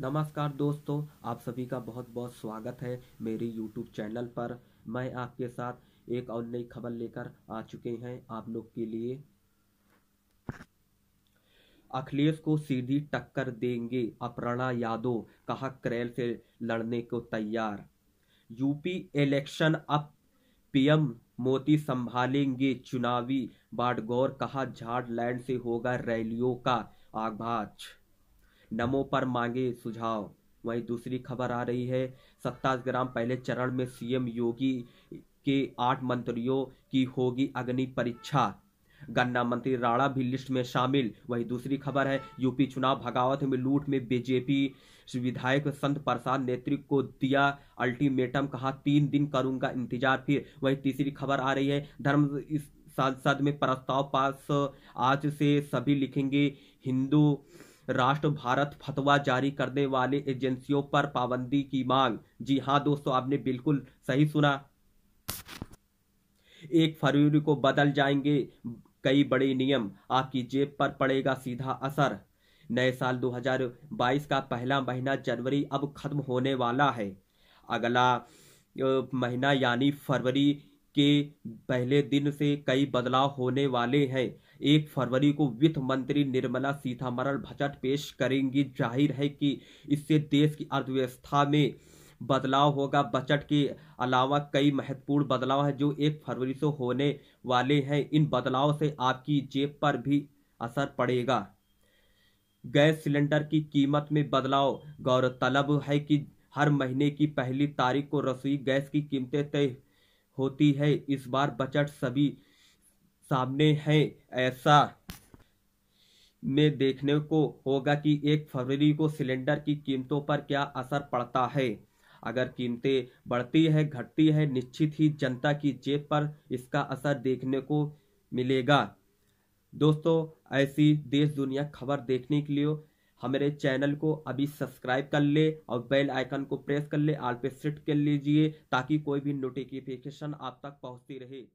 नमस्कार दोस्तों आप सभी का बहुत बहुत स्वागत है मेरे यूट्यूब चैनल पर मैं आपके साथ एक और नई खबर लेकर आ चुके हैं आप लोग के लिए अखिलेश को सीधी टक्कर देंगे अपर्णा यादव कहा क्रैल से लड़ने को तैयार यूपी इलेक्शन अब पीएम मोदी संभालेंगे चुनावी बाडगौर कहा झारलैंड से होगा रैलियों का आगाज नमो पर मांगे सुझाव वहीं दूसरी खबर आ रही है सत्ताईस ग्राम पहले चरण में सीएम योगी के आठ मंत्रियों की होगी अग्नि परीक्षा गन्ना मंत्री राणा भी लिस्ट में शामिल वहीं दूसरी खबर है यूपी चुनाव भगावत में लूट में बीजेपी विधायक संत प्रसाद नेत्री को दिया अल्टीमेटम कहा तीन दिन करूंगा इंतजार फिर वहीं तीसरी खबर आ रही है धर्म सांसद में प्रस्ताव पास आज से सभी लिखेंगे हिंदू राष्ट्र भारत फतवा जारी करने वाले एजेंसियों पर पाबंदी की मांग जी हाँ दोस्तों आपने बिल्कुल सही सुना एक फरवरी को बदल जाएंगे कई बड़े नियम आपकी जेब पर पड़ेगा सीधा असर नए साल 2022 का पहला महीना जनवरी अब खत्म होने वाला है अगला महीना यानी फरवरी के पहले दिन से कई बदलाव होने वाले हैं एक फरवरी को वित्त मंत्री निर्मला सीतारमण बजट पेश करेंगी जाहिर है कि इससे देश की अर्थव्यवस्था में बदलाव होगा बजट के अलावा कई महत्वपूर्ण बदलाव हैं जो एक फरवरी से होने वाले हैं इन बदलाव से आपकी जेब पर भी असर पड़ेगा गैस सिलेंडर की कीमत में बदलाव गौरतलब है कि हर महीने की पहली तारीख को रसोई गैस की कीमतें तय होती है इस बार बजट सभी सामने है ऐसा में देखने को होगा कि एक फरवरी को सिलेंडर की कीमतों पर क्या असर पड़ता है अगर कीमतें बढ़ती है घटती है निश्चित ही जनता की जेब पर इसका असर देखने को मिलेगा दोस्तों ऐसी देश दुनिया खबर देखने के लिए हमारे चैनल को अभी सब्सक्राइब कर ले और बेल आइकन को प्रेस कर ले आल पे सेट कर लीजिए ताकि कोई भी नोटिफिकेशन आप तक पहुंचती रहे